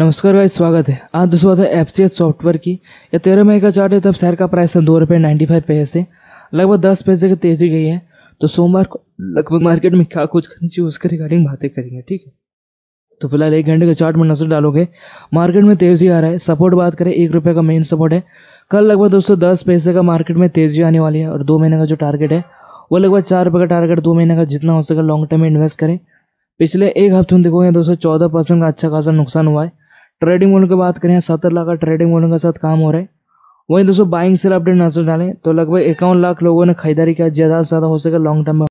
नमस्कार भाई स्वागत है आज दोस्तों तो बात है एफ सी एस सॉफ्टवेयर की यह तेरह मई का चार्ट है तब शेयर का प्राइस है दो रुपये नाइन्टी फाइव पैसे लगभग दस पैसे की तेजी गई है तो सोमवार को लगभग मार्केट में क्या कुछ करनी चाहिए उसके रिगार्डिंग बातें करेंगे ठीक है तो फिलहाल एक घंटे के चार्ट में नजर डालोगे मार्केट में तेजी आ रहा है सपोर्ट बात करें एक रुपये का मेन सपोर्ट है कल लगभग दोस्तों दस पैसे का मार्केट में तेजी आने वाली है और दो महीने का जो टारगेट है वो लगभग चार रुपये का टारगेट दो महीने का जितना हो सके लॉन्ग टर्म में इन्वेस्ट करें पिछले एक हफ्ते में देखोगे दोस्तों चौदह परसेंट का अच्छा खासा नुकसान हुआ है ट्रेडिंग वॉल्यूम की बात करें सत्तर लाख का ट्रेडिंग वॉल्यूम के साथ काम हो रहा है वहीं दोस्तों बाइंग सेल अपडेट नजर डालें तो लगभग इक्यावन लाख लोगों ने खरीदारी किया ज़्यादा से ज़्यादा हो सके लॉन्ग टर्म में